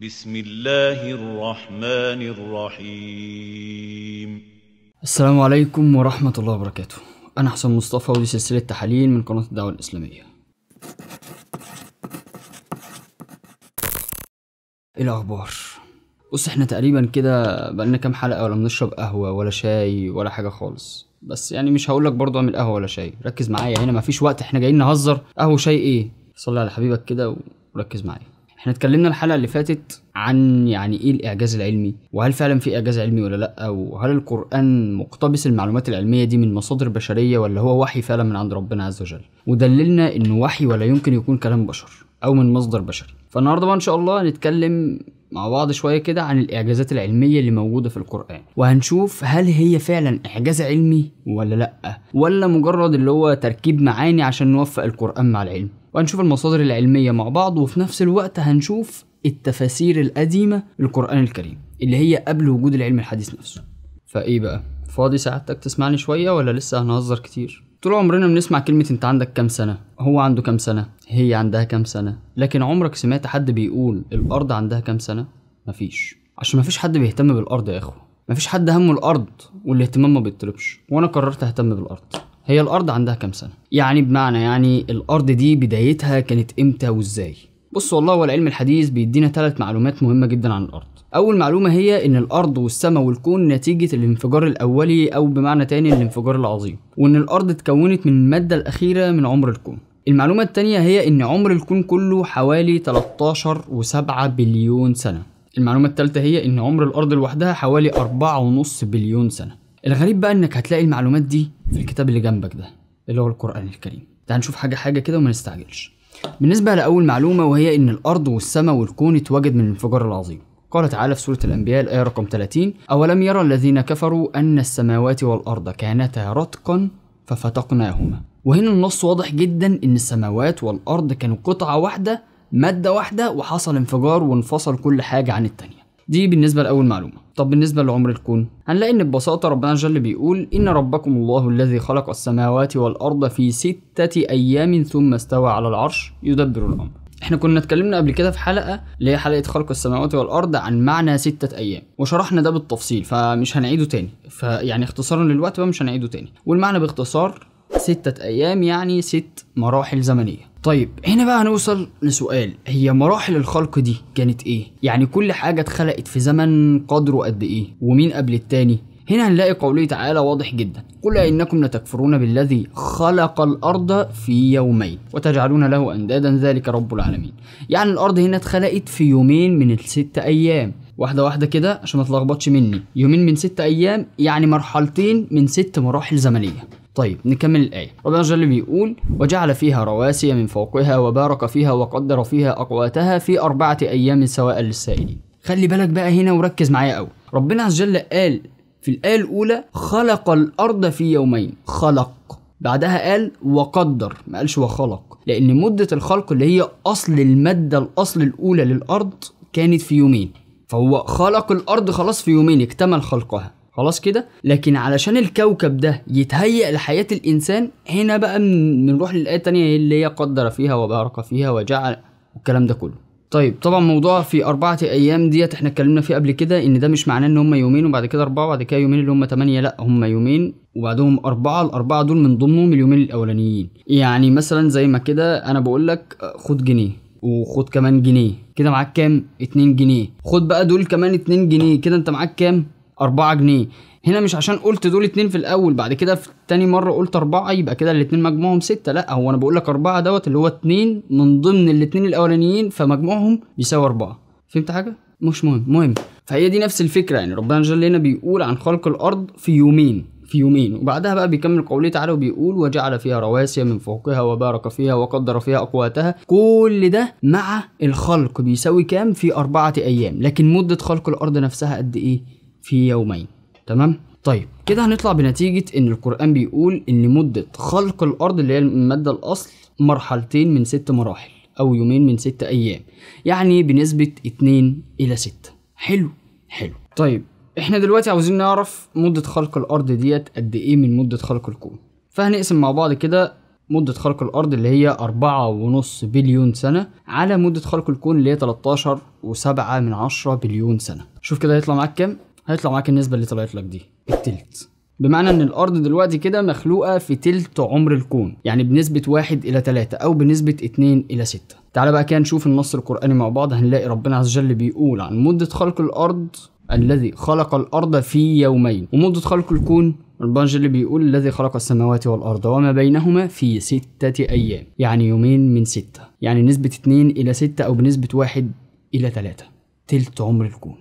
بسم الله الرحمن الرحيم السلام عليكم ورحمة الله وبركاته أنا حسن مصطفى ودي سلسلة تحاليل من قناة الدعوة الإسلامية إيه الأخبار بص احنا تقريبا كده بقالنا كام حلقة ولا بنشرب قهوة ولا شاي ولا حاجة خالص بس يعني مش هقولك برضه اعمل قهوة ولا شاي ركز معايا هنا مفيش وقت احنا جايين نهزر قهوة شاي ايه صلي على حبيبك كده وركز معايا احنا اتكلمنا الحلقه اللي فاتت عن يعني ايه الاعجاز العلمي وهل فعلا في اعجاز علمي ولا لا وهل القران مقتبس المعلومات العلميه دي من مصادر بشريه ولا هو وحي فعلا من عند ربنا عز وجل ودللنا انه وحي ولا يمكن يكون كلام بشر او من مصدر بشري فالنهارده بقى ان شاء الله هنتكلم مع بعض شويه كده عن الاعجازات العلميه اللي موجوده في القران وهنشوف هل هي فعلا اعجاز علمي ولا لا ولا مجرد اللي هو تركيب معاني عشان نوفق القران مع العلم وهنشوف المصادر العلمية مع بعض وفي نفس الوقت هنشوف التفاسير القديمة للقرآن الكريم اللي هي قبل وجود العلم الحديث نفسه فايه بقى فاضي سعادتك تسمعني شوية ولا لسه هنهزر كتير طول عمرنا بنسمع كلمة انت عندك كام سنة هو عنده كام سنة هي عندها كام سنة لكن عمرك سمعت حد بيقول الأرض عندها كام سنة مفيش عشان مفيش حد بيهتم بالأرض يا إخوة مفيش حد همه الأرض والاهتمام ما بيطلبش وأنا قررت أهتم بالأرض هي الارض عندها كام سنه يعني بمعنى يعني الارض دي بدايتها كانت امتى وازاي بص والله والعلم الحديث بيدينا ثلاث معلومات مهمه جدا عن الارض اول معلومه هي ان الارض والسماء والكون نتيجه الانفجار الاولي او بمعنى تاني الانفجار العظيم وان الارض اتكونت من الماده الاخيره من عمر الكون المعلومة التانية هي إن عمر الكون كله حوالي 13 و7 بليون سنة المعلومة التالتة هي إن عمر الأرض لوحدها حوالي 4.5 بليون سنة الغريب بقى انك هتلاقي المعلومات دي في الكتاب اللي جنبك ده اللي هو القرآن الكريم تعال نشوف حاجة حاجة كده وما نستعجلش بالنسبة لأول معلومة وهي إن الأرض والسماء والكون اتوجد من الانفجار العظيم قال تعالى في سورة الأنبياء الآية رقم 30 أولم يرى الذين كفروا أن السماوات والأرض كانتا رتقا ففتقناهما وهنا النص واضح جدا إن السماوات والأرض كانوا قطعة واحدة مادة واحدة وحصل انفجار وانفصل كل حاجة عن التانية دي بالنسبة لأول معلومة طب بالنسبة لعمر الكون هنلاقي إن ببساطة ربنا جل بيقول إن ربكم الله الذي خلق السماوات والأرض في ستة أيام ثم استوى على العرش يدبر الأمر احنا كنا اتكلمنا قبل كده في حلقه اللي هي حلقه خلق السماوات والارض عن معنى ستة ايام وشرحنا ده بالتفصيل فمش هنعيده تاني فيعني اختصارا للوقت بقى مش هنعيده تاني والمعنى باختصار ستة ايام يعني ست مراحل زمنيه طيب هنا بقى هنوصل لسؤال هي مراحل الخلق دي كانت ايه؟ يعني كل حاجة اتخلقت في زمن قدره قد ايه؟ ومين قبل التاني؟ هنا هنلاقي قوله تعالى واضح جدا قل إنكم لتكفرون بالذي خلق الأرض في يومين وتجعلون له أندادا ذلك رب العالمين يعني الأرض هنا اتخلقت في يومين من الست أيام واحدة واحدة كده عشان ما تلخبطش مني يومين من ست أيام يعني مرحلتين من ست مراحل زمنية طيب نكمل الآية ربنا جل بيقول وجعل فيها رواسي من فوقها وبارك فيها وقدر فيها أقواتها في أربعة أيام سواء للسائلين خلي بالك بقى هنا وركز معايا قوي ربنا عز وجل قال في الآية الأولى خلق الأرض في يومين خلق بعدها قال وقدر ما قالش وخلق لأن مدة الخلق اللي هي أصل المادة الأصل الأولى للأرض كانت في يومين فهو خلق الأرض خلاص في يومين اكتمل خلقها خلاص كده لكن علشان الكوكب ده يتهيأ لحياة الإنسان هنا بقى بنروح للآية التانية اللي هي قدر فيها وبارك فيها وجعل والكلام ده كله طيب طبعا موضوع في أربعة أيام ديت احنا اتكلمنا فيه قبل كده إن ده مش معناه إن هم يومين وبعد كده أربعة وبعد كده يومين اللي هم تمانية لأ هم يومين وبعدهم أربعة الأربعة دول من ضمنهم اليومين الأولانيين يعني مثلا زي ما كده أنا بقول لك خد جنيه وخد كمان جنيه كده معاك كام 2 جنيه خد بقى دول كمان 2 جنيه كده انت معاك كام 4 جنيه هنا مش عشان قلت دول اتنين في الاول بعد كده في تاني مره قلت اربعه يبقى كده الاتنين مجموعهم سته لا هو انا بقول لك اربعه دوت اللي هو اتنين من ضمن الاتنين الاولانيين فمجموعهم بيساوي اربعه فهمت حاجه؟ مش مهم مهم فهي دي نفس الفكره يعني ربنا جل هنا بيقول عن خلق الارض في يومين في يومين وبعدها بقى بيكمل قوله تعالى وبيقول وجعل فيها رواسي من فوقها وبارك فيها وقدر فيها اقواتها كل ده مع الخلق بيساوي كام في اربعه ايام لكن مده خلق الارض نفسها قد ايه في يومين تمام طيب كده هنطلع بنتيجة ان القرآن بيقول ان مدة خلق الارض اللي هي المادة الاصل مرحلتين من ست مراحل او يومين من ست ايام يعني بنسبة اتنين الى ستة حلو حلو طيب احنا دلوقتي عاوزين نعرف مدة خلق الارض ديت قد ايه من مدة خلق الكون فهنقسم مع بعض كده مدة خلق الأرض اللي هي أربعة ونص بليون سنة على مدة خلق الكون اللي هي 13 وسبعة من عشرة بليون سنة شوف كده هيطلع معاك كام هيطلع معاك النسبه اللي طلعت لك دي التلت بمعنى ان الارض دلوقتي كده مخلوقه في تلت عمر الكون يعني بنسبه واحد الى ثلاثة او بنسبه 2 الى ستة تعال بقى كده نشوف النص القراني مع بعض هنلاقي ربنا عز وجل بيقول عن مده خلق الارض الذي خلق الارض في يومين ومده خلق الكون ربنا اللي بيقول الذي خلق السماوات والأرض وما بينهما في ستة أيام يعني يومين من ستة يعني نسبة اتنين إلى ستة أو بنسبة واحد إلى ثلاثة تلت عمر الكون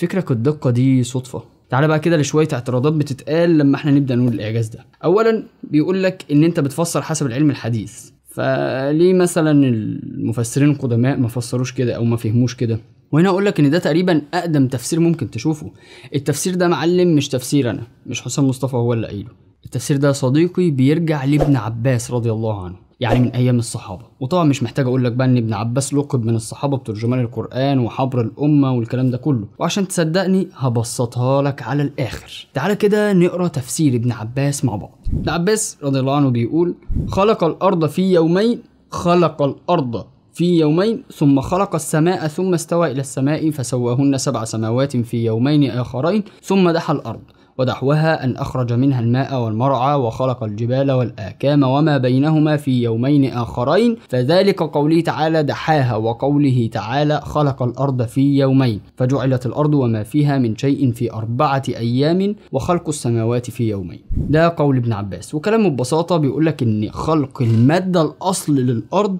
فكرك الدقه دي صدفه تعالى بقى كده لشويه اعتراضات بتتقال لما احنا نبدا نقول الاعجاز ده اولا بيقول لك ان انت بتفسر حسب العلم الحديث فليه مثلا المفسرين القدماء ما فسروش كده او ما فهموش كده وهنا اقول لك ان ده تقريبا اقدم تفسير ممكن تشوفه التفسير ده معلم مش تفسير انا مش حسام مصطفى هو اللي قايله التفسير ده صديقي بيرجع لابن عباس رضي الله عنه يعني من ايام الصحابه وطبعا مش محتاج اقول لك بقى ان ابن عباس لقب من الصحابه بترجمان القران وحبر الامه والكلام ده كله وعشان تصدقني هبسطها لك على الاخر تعالى كده نقرا تفسير ابن عباس مع بعض ابن عباس رضي الله عنه بيقول خلق الارض في يومين خلق الارض في يومين ثم خلق السماء ثم استوى إلى السماء فسواهن سبع سماوات في يومين آخرين ثم دحى الأرض ودحوها أن أخرج منها الماء والمرعى وخلق الجبال والآكام وما بينهما في يومين آخرين فذلك قوله تعالى دحاها وقوله تعالى خلق الأرض في يومين فجعلت الأرض وما فيها من شيء في أربعة أيام وخلق السماوات في يومين ده قول ابن عباس وكلامه ببساطة بيقولك إن خلق المادة الأصل للأرض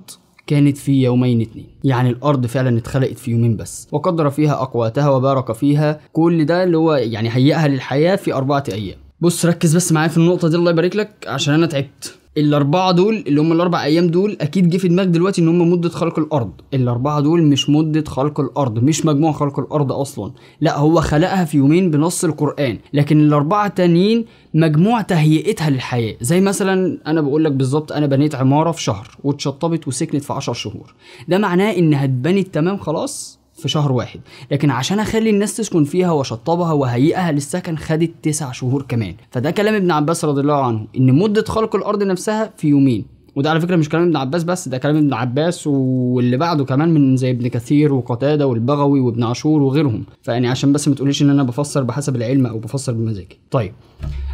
كانت في يومين اتنين يعني الارض فعلا اتخلقت في يومين بس وقدر فيها اقواتها وبارك فيها كل ده اللي هو يعني هيئها للحياه في اربعه ايام بص ركز بس معايا في النقطه دي الله يبارك لك عشان انا تعبت الاربعه دول اللي هم الاربع ايام دول اكيد جه في دماغك دلوقتي ان هم مده خلق الارض الاربعه دول مش مده خلق الارض مش مجموع خلق الارض اصلا لا هو خلقها في يومين بنص القران لكن الاربعه تانيين مجموع تهيئتها للحياه زي مثلا انا بقول لك بالظبط انا بنيت عماره في شهر واتشطبت وسكنت في 10 شهور ده معناه انها اتبنت تمام خلاص في شهر واحد لكن عشان اخلي الناس تسكن فيها واشطبها وهيئها للسكن خدت تسع شهور كمان فده كلام ابن عباس رضي الله عنه ان مده خلق الارض نفسها في يومين وده على فكره مش كلام ابن عباس بس ده كلام ابن عباس واللي بعده كمان من زي ابن كثير وقتاده والبغوي وابن عاشور وغيرهم فيعني عشان بس ما تقوليش ان انا بفسر بحسب العلم او بفسر بمزاجي طيب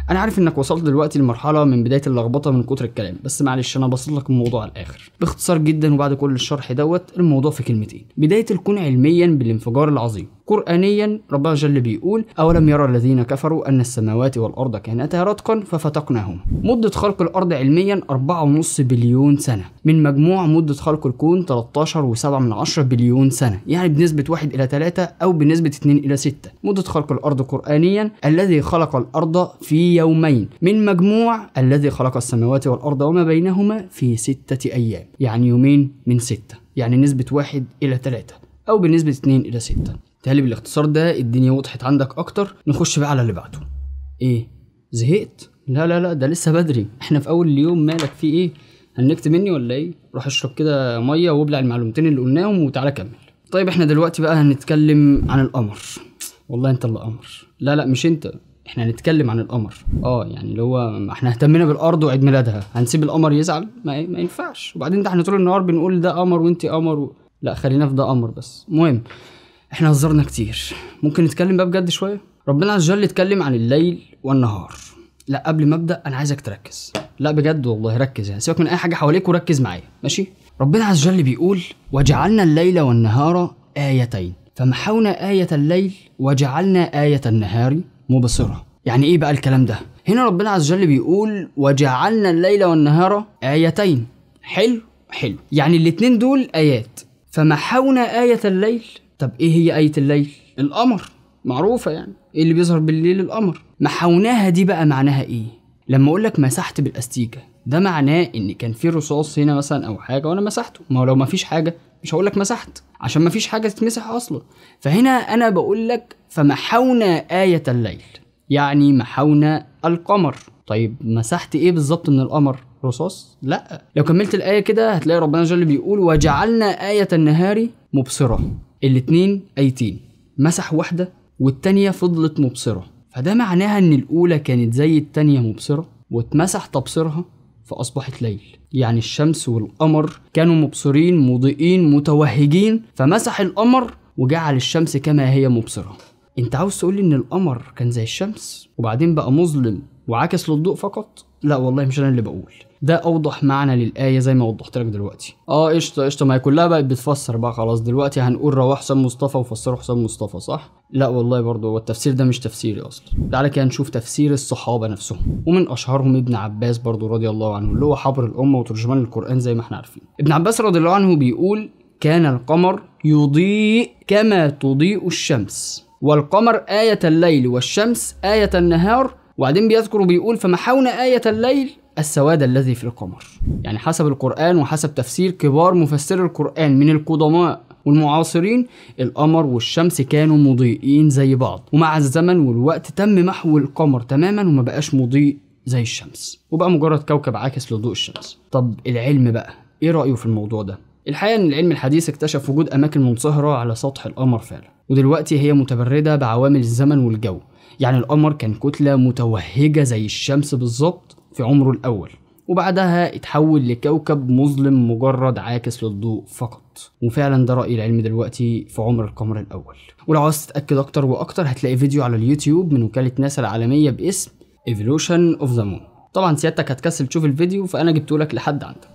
انا عارف انك وصلت دلوقتي لمرحله من بدايه اللخبطه من كتر الكلام بس معلش انا بصل لك الموضوع على الاخر باختصار جدا وبعد كل الشرح دوت الموضوع في كلمتين بدايه الكون علميا بالانفجار العظيم قرآنيا ربنا جل بيقول أولم يرى الذين كفروا أن السماوات والأرض كانتا رتقا ففتقناهم مدة خلق الأرض علميا 4.5 بليون سنة من مجموع مدة خلق الكون 13.7 بليون سنة يعني بنسبة 1 إلى 3 أو بنسبة 2 إلى 6 مدة خلق الأرض قرآنيا الذي خلق الأرض في يومين من مجموع الذي خلق السماوات والأرض وما بينهما في ستة أيام يعني يومين من ستة يعني نسبة واحد إلى ثلاثة أو بنسبة 2 إلى 6 تهالي بالاختصار ده الدنيا وضحت عندك اكتر نخش بقى على اللي بعده ايه زهقت لا لا لا ده لسه بدري احنا في اول اليوم مالك في ايه هنكت مني ولا ايه روح اشرب كده ميه وابلع المعلومتين اللي قلناهم وتعالى كمل طيب احنا دلوقتي بقى هنتكلم عن القمر والله انت اللي قمر لا لا مش انت احنا هنتكلم عن القمر اه يعني اللي هو احنا اهتمينا بالارض وعيد ميلادها هنسيب القمر يزعل ما, ما ينفعش وبعدين ده احنا طول النهار بنقول ده قمر وانت قمر و... لا خلينا في ده قمر بس المهم احنا هزرنا كتير ممكن نتكلم بقى بجد شويه ربنا عز وجل يتكلم عن الليل والنهار لا قبل ما ابدا انا عايزك تركز لا بجد والله ركز يعني سيبك من اي حاجه حواليك وركز معايا ماشي ربنا عز وجل بيقول وجعلنا الليل والنهار ايتين فمحونا ايه الليل وجعلنا ايه النهار مبصره يعني ايه بقى الكلام ده هنا ربنا عز وجل بيقول وجعلنا الليل والنهار ايتين حلو حلو يعني الاتنين دول ايات فمحونا ايه الليل طب ايه هي ايه الليل القمر معروفه يعني ايه اللي بيظهر بالليل القمر محوناها دي بقى معناها ايه لما اقول لك مسحت بالاستيكه ده معناه ان كان في رصاص هنا مثلا او حاجه وانا مسحته ما هو لو فيش حاجه مش هقول لك مسحت عشان ما فيش حاجه تتمسح اصلا فهنا انا بقول لك فمحونا ايه الليل يعني محونا القمر طيب مسحت ايه بالظبط من القمر رصاص لا لو كملت الايه كده هتلاقي ربنا جل بيقول وجعلنا ايه النهار مبصره الاتنين ايتين مسح واحدة والتانية فضلت مبصرة فده معناها ان الاولى كانت زي التانية مبصرة واتمسح تبصرها فأصبحت ليل يعني الشمس والقمر كانوا مبصرين مضيئين متوهجين فمسح القمر وجعل الشمس كما هي مبصرة انت عاوز تقولي ان القمر كان زي الشمس وبعدين بقى مظلم وعكس للضوء فقط لا والله مش انا اللي بقول ده اوضح معنى للايه زي ما وضحت لك دلوقتي اه قشطه قشطه ما هي كلها بقت بتفسر بقى خلاص دلوقتي هنقول رواه حسام مصطفى وفسروا حسام مصطفى صح لا والله برضه هو التفسير ده مش تفسيري اصلا تعالى كده نشوف تفسير الصحابه نفسهم ومن اشهرهم ابن عباس برضه رضي الله عنه اللي هو حبر الامه وترجمان القران زي ما احنا عارفين ابن عباس رضي الله عنه بيقول كان القمر يضيء كما تضيء الشمس والقمر آية الليل والشمس آية النهار وبعدين بيذكر وبيقول فمحونا آية الليل السواد الذي في القمر يعني حسب القرآن وحسب تفسير كبار مفسري القرآن من القدماء والمعاصرين القمر والشمس كانوا مضيئين زي بعض ومع الزمن والوقت تم محو القمر تماما وما بقاش مضيء زي الشمس وبقى مجرد كوكب عاكس لضوء الشمس طب العلم بقى ايه رأيه في الموضوع ده الحقيقة إن العلم الحديث اكتشف وجود أماكن منصهرة على سطح القمر فعلا ودلوقتي هي متبردة بعوامل الزمن والجو يعني القمر كان كتلة متوهجة زي الشمس بالظبط في عمره الأول وبعدها اتحول لكوكب مظلم مجرد عاكس للضوء فقط وفعلا ده رأي العلم دلوقتي في عمر القمر الأول ولو عاوز تتأكد أكتر وأكتر هتلاقي فيديو على اليوتيوب من وكالة ناسا العالمية باسم Evolution of the Moon طبعا سيادتك هتكسل تشوف الفيديو فأنا جبته لك لحد عندك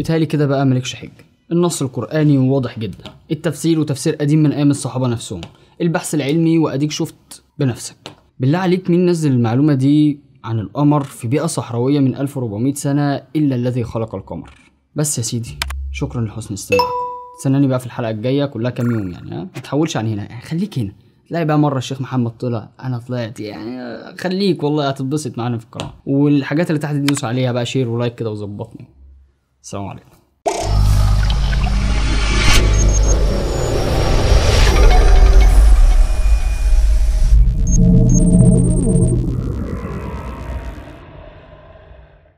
بالتالي كده بقى مالكش حجة النص القرآني واضح جدا التفسير وتفسير قديم من أيام الصحابة نفسهم البحث العلمي وأديك شفت بنفسك بالله عليك مين نزل المعلومة دي عن القمر في بيئة صحراوية من 1400 سنة إلا الذي خلق القمر بس يا سيدي شكرا لحسن استماعكم استناني بقى في الحلقة الجاية كلها كام يوم يعني ها ما تحولش عن هنا يعني خليك هنا تلاقي بقى مرة الشيخ محمد طلع أنا طلعت يعني خليك والله هتتبسط معانا في القناة والحاجات اللي تحت دوس عليها بقى شير ولايك كده وظبطني السلام عليكم